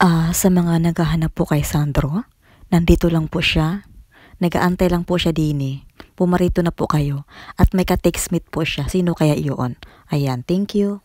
Uh, sa mga naghahanap po kay Sandro, nandito lang po siya. Nagaantay lang po siya dini. Eh. Pumarito na po kayo. At may ka-text meet po siya. Sino kaya iyon? Ayan, thank you.